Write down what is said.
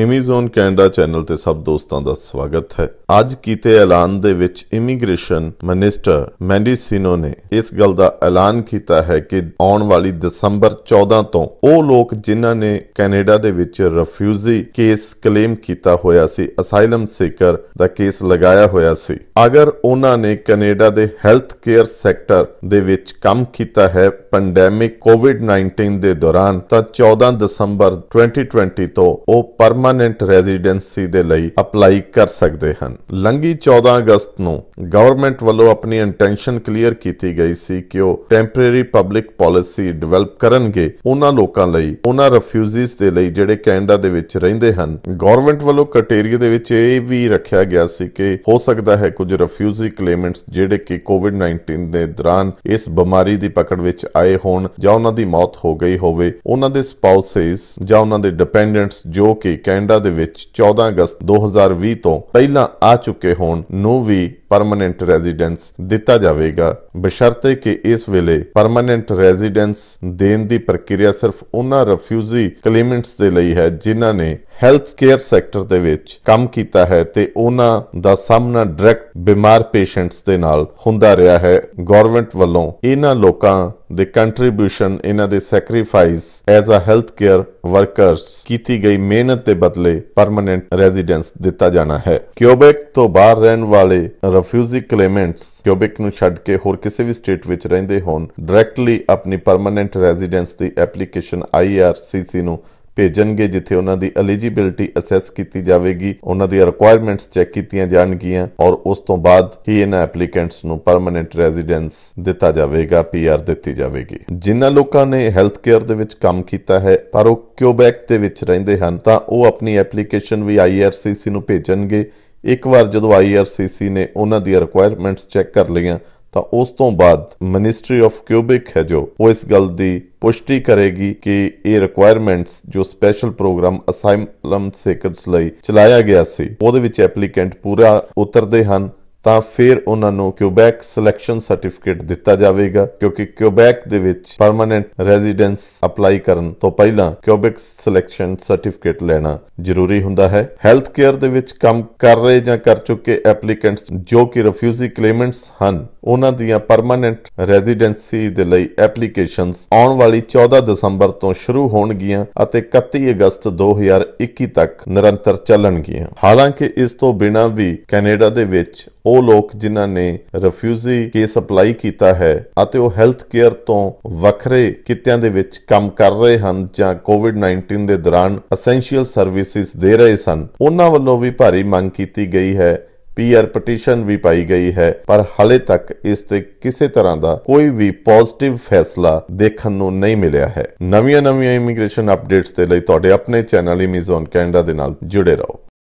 ਇਮੀਜ਼ੋਨ Canada channel ਤੇ ਸਭ ਦੋਸਤਾਂ ਦਾ ਸਵਾਗਤ ਹੈ ਅੱਜ ਕੀਤੇ ਐਲਾਨ ਦੇ ਵਿੱਚ ਇਮੀਗ੍ਰੇਸ਼ਨ ਮਨਿਸਟਰ ਮੈਂਡੀਸਿਨੋ ਨੇ ਇਸ ਗੱਲ ਦਾ ਐਲਾਨ ਕੀਤਾ ਹੈ ਕਿ ਆਉਣ ਵਾਲੀ ਦਸੰਬਰ 14 ਤੋਂ ਉਹ ਲੋਕ ਜਿਨ੍ਹਾਂ ਨੇ ਕੈਨੇਡਾ ਦੇ ਵਿੱਚ ਰਿਫਿਊਜੀ ਕੇਸ ਕਲੇਮ ਕੀਤਾ ਹੋਇਆ ਸੀ ਅਸਾਈਲਮ ਸੀਕਰ ਦਾ ਕੇਸ ਲਗਾਇਆ ਹੋਇਆ ਸੀ ਅਗਰ ਉਹਨਾਂ ਨੇ ਕੈਨੇਡਾ ਦੇ ਹੈਲਥ ਕੇਅਰ ਸੈਕਟਰ ਦੇ ਵਿੱਚ ਕੰਮ ਕੀਤਾ ਹੈ ਪੈਂਡੈਮਿਕ ਕੋਵਿਡ-19 ਦੇ ਦੌਰਾਨ ਤਾਂ 14 ਦਸੰਬਰ 2020 ਤੋਂ ਉਹ ਪਰਮਾ ਪਰਮਾਨੈਂਟ ਰੈਜ਼ੀਡੈਂਸੀ ਦੇ ਲਈ ਅਪਲਾਈ ਕਰ ਸਕਦੇ ਹਨ ਲੰਗੀ 14 ਅਗਸਤ ਨੂੰ ਗਵਰਨਮੈਂਟ ਵੱਲੋਂ ਆਪਣੀ ਇੰਟੈਂਸ਼ਨ ਕਲੀਅਰ ਕੀਤੀ ਗਈ ਸੀ ਕਿ ਉਹ ਟੈਂਪਰੇਰੀ ਪਬਲਿਕ ਪਾਲਿਸੀ ਡਿਵੈਲਪ ਕਰਨਗੇ ਉਹਨਾਂ ਲੋਕਾਂ ਲਈ ਉਹਨਾਂ ਰਿਫਿਊਜੀਜ਼ ਦੇ ਲਈ ਜਿਹੜੇ ਕੈਨੇਡਾ ਦੇ ਵਿੱਚ ਰਹਿੰਦੇ ਹਨ ਗਵਰਨਮੈਂਟ ਵੱਲੋਂ ਕ੍ਰਾਈਟੇਰੀਆ ਦੇ ਵਿੱਚ ਇਹ ਵੀ ਰੱਖਿਆ ਗਿਆ ਸੀ ਕਿ ਹੋ ਸਕਦਾ ਹੈ ਕੁਝ ਰਿਫਿਊਜੀ ਕਲੇਮੈਂਟਸ ਜਿਹੜੇ ਕਿ ਕੋਵਿਡ-19 ਦੇ ਦੌਰਾਨ ਇਸ ਬਿਮਾਰੀ ਦੀ ਪਕੜ ਵਿੱਚ ਆਏ ਹੋਣ ਜਾਂ ਉਹਨਾਂ ਦੀ ਮੌਤ ਹੋ ਗਈ ਹੋਵੇ ਉਹਨਾਂ ਦੇ ਸਪਾਊਸਸ ਜਾਂ ਉਹਨਾਂ ਦੇ ਡਿਪੈਂਡੈਂਟਸ ਜੋ ਕਿ ਕੈਨੇਡਾ ਦੇ ਵਿੱਚ 14 ਅਗਸਤ 2020 ਤੋਂ ਪਹਿਲਾਂ ਆ ਚੁੱਕੇ ਹੋਣ ਨੂੰ ਵੀ ਪਰਮਨੈਂਟ ਰੈਜ਼ੀਡੈਂਸ ਦਿੱਤਾ ਜਾਵੇਗਾ ਬਸ਼ਰਤੇ ਕਿ ਇਸ ਵੇਲੇ ਪਰਮਨੈਂਟ ਰੈਜ਼ੀਡੈਂਸ ਦੇਣ ਦੀ ਪ੍ਰਕਿਰਿਆ ਸਿਰਫ ਉਹਨਾਂ ਰਿਫਿਊਜੀ ਕਲੇਮੈਂਟਸ ਦੇ ਲਈ ਹੈ ਜਿਨ੍ਹਾਂ ਨੇ ਹੈਲਥ ਕੇਅਰ ਸੈਕਟਰ ਦੇ ਵਿੱਚ ਕੰਮ ਕੀਤਾ ਹੈ ਤੇ ਉਹਨਾਂ ਦਾ ਸਾਹਮਣਾ ਡਾਇਰੈਕਟ ਬਿਮਾਰ ਪੇਸ਼ੈਂਟਸ ਦੇ ਨਾਲ ਹੁੰਦਾ ਰਿਹਾ ਹੈ ਗਵਰਨਮੈਂਟ ਵੱਲੋਂ ਇਹਨਾਂ ਲੋਕਾਂ ਦੇ ਕੰਟਰੀਬਿਊਸ਼ਨ ਇਹਨਾਂ ਦੇ sacrifice as a health care workers ਕੀਤੀ ਗਈ ਮਿਹਨਤ ਦੇ ਬਦਲੇ ਪਰਮਨੈਂਟ ਰੈਜ਼ੀਡੈਂਸ ਦਿੱਤਾ ਜਾਣਾ ਹੈ ਕਿਊਬੈਕ ਤੋਂ ਬਾਹਰ ਰਹਿਣ ਵਾਲੇ ਰਿਫਿਊਜੀ ਕਲੇਮੈਂਟਸ ਕਿਊਬੈਕ ਨੂੰ ਛੱਡ ਕੇ ਹੋਰ ਕਿਸੇ ਵੀ ਸਟੇਟ ਵਿੱਚ ਰਹਿੰਦੇ ਹੋਣ ਡਾਇਰੈਕਟਲੀ ਆਪਣੀ ਪਰਮਨੈਂਟ ਰੈਜ਼ੀਡੈਂਸ ਦੀ ਐਪਲੀਕੇਸ਼ਨ ਆਈਆਰਸੀਸੀ ਨੂੰ ਭੇਜਣਗੇ ਜਿੱਥੇ ਉਹਨਾਂ ਦੀ ਐਲੀਜੀਬਿਲਟੀ ਅਸੈਸ ਕੀਤੀ ਜਾਵੇਗੀ ਉਹਨਾਂ ਦੀ ਰਿਕੁਆਇਰਮੈਂਟਸ ਚੈੱਕ ਕੀਤੀਆਂ ਜਾਣਗੀਆਂ ਔਰ ਉਸ ਤੋਂ ਬਾਅਦ ਹੀ ਇਹਨਾਂ ਐਪਲੀਕੈਂਟਸ ਨੂੰ ਪਰਮਨੈਂਟ ਰੈਜ਼ੀਡੈਂਸ ਦਿੱਤਾ ਜਾਵੇਗਾ ਪੀਆਰ ਦਿੱਤੀ ਜਾਵੇਗੀ ਜਿਨ੍ਹਾਂ ਲੋਕਾਂ ਨੇ ਹੈਲਥ ਕੇਅਰ ਦੇ ਵਿੱਚ ਕੰਮ ਕੀਤਾ ਹੈ ਪਰ ਉਹ ਕਿਊਬੈਕ ਦੇ ਵਿੱਚ ਰਹਿੰਦੇ ਹਨ ਤਾਂ ਉਹ ਆਪਣੀ ਐਪਲੀਕੇਸ਼ਨ ਵੀ ਆਈਆਰਸੀਸੀ ਨੂੰ ਭੇਜਣਗੇ ਇੱਕ ਵਾਰ ਜਦੋਂ ਆਈਆਰਸੀਸੀ ਨੇ ਉਹਨਾਂ ਦੀ ਰਿਕੁਆਇਰਮੈਂਟਸ ਚੈੱਕ ਕਰ ਲਈਆਂ ਤਾਂ ਉਸ ਤੋਂ ਬਾਅਦ ਮਿਨਿਸਟਰੀ ਆਫ ਕਿਊਬਿਕ ਹੈ ਜੋ ਉਹ ਇਸ ਗੱਲ ਦੀ ਪੁਸ਼ਟੀ ਕਰੇਗੀ ਕਿ ਇਹ ਰਿਕੁਆਇਰਮੈਂਟਸ ਜੋ ਸਪੈਸ਼ਲ ਪ੍ਰੋਗਰਾਮ ਅਸਾਈਮਲਮ ਸੇਕਰਸ ਲਈ ਚਲਾਇਆ ਗਿਆ ਸੀ ਉਹਦੇ ਵਿੱਚ ਐਪਲੀਕੈਂਟ ਪੂਰਾ ਉਤਰਦੇ ਹਨ ਤਾਂ ਫਿਰ ਉਹਨਾਂ ਨੂੰ ਕਿਊਬੈਕ ਸਿਲੈਕਸ਼ਨ ਸਰਟੀਫਿਕੇਟ ਦਿੱਤਾ ਜਾਵੇਗਾ ਕਿਉਂਕਿ ਕਿਊਬੈਕ ਦੇ ਵਿੱਚ ਪਰਮਨੈਂਟ ਰੈਜ਼ੀਡੈਂਸ ਅਪਲਾਈ ਕਰਨ ਤੋਂ ਪਹਿਲਾਂ ਕਿਊਬੈਕ ਸਿਲੈਕਸ਼ਨ ਸਰਟੀਫਿਕੇਟ ਲੈਣਾ ਜ਼ਰੂਰੀ ਹੁੰਦਾ ਹੈ ਹੈਲਥ ਕੇਅਰ ਦੇ ਵਿੱਚ ਕੰਮ ਕਰ ਰਹੇ ਜਾਂ ਕਰ ਚੁੱਕੇ ਐਪਲੀਕੈਂਟਸ ਜੋ ਕਿ ਰਿਫਿਊਜੀ ਕਲੇਮੈਂਟਸ ਹਨ ਉਹਨਾਂ ਦੀਆਂ ਪਰਮਨੈਂਟ ਰੈਜ਼ੀਡੈਂਸੀ ਦੇ ਲਈ ਐਪਲੀਕੇਸ਼ਨਸ ਆਉਣ ਵਾਲੀ 14 ਦਸੰਬਰ ਤੋਂ ਸ਼ੁਰੂ ਹੋਣਗੀਆਂ ਅਤੇ 31 ਅਗਸਤ 2021 ਤੱਕ ਨਿਰੰਤਰ ਚੱਲਣਗੀਆਂ ਹਾਲਾਂਕਿ ਇਸ ਤੋਂ ਬਿਨਾਂ ਵੀ ਕੈਨੇਡਾ ਦੇ ਵਿੱਚ ਉਹ ਲੋਕ ਜਿਨ੍ਹਾਂ ਨੇ ਰਿਫਿਊਜੀ ਕੇਸ ਅਪਲਾਈ ਕੀਤਾ ਹੈ ਅਤੇ ਉਹ ਹੈਲਥ ਕੇਅਰ ਤੋਂ ਵੱਖਰੇ ਕਿੱਤਿਆਂ ਦੇ ਵਿੱਚ ਕੰਮ ਕਰ ਰਹੇ ਹਨ ਜਾਂ ਕੋਵਿਡ-19 ਦੇ ਦੌਰਾਨ ਅਸੈਂਸ਼ੀਅਲ ਸਰਵਿਸਿਜ਼ ਦੇ ਰਹੇ ਸਨ ਉਹਨਾਂ ਵੱਲੋਂ ਵੀ ਭਾਰੀ ਮੰਗ ਕੀਤੀ ਗਈ ਹੈ ਪੀਆਰ ਪਟੀਸ਼ਨ ਵੀ ਪਾਈ ਗਈ ਹੈ ਪਰ ਹਾਲੇ ਤੱਕ ਇਸ ਤੇ ਕਿਸੇ ਤਰ੍ਹਾਂ ਦਾ ਕੋਈ ਵੀ ਪੋਜ਼ਿਟਿਵ ਫੈਸਲਾ ਦੇਖਣ ਨੂੰ ਨਹੀਂ ਮਿਲਿਆ ਹੈ ਨਵੀਆਂ ਨਵੀਆਂ ਇਮੀਗ੍ਰੇਸ਼ਨ ਅਪਡੇਟਸ ਦੇ ਲਈ ਤੁਹਾਡੇ ਆਪਣੇ ਚੈਨਲ ਇਮੀਜ਼ੋਨ ਕੈਨੇਡਾ ਦੇ ਨਾਲ ਜੁੜੇ ਰਹੋ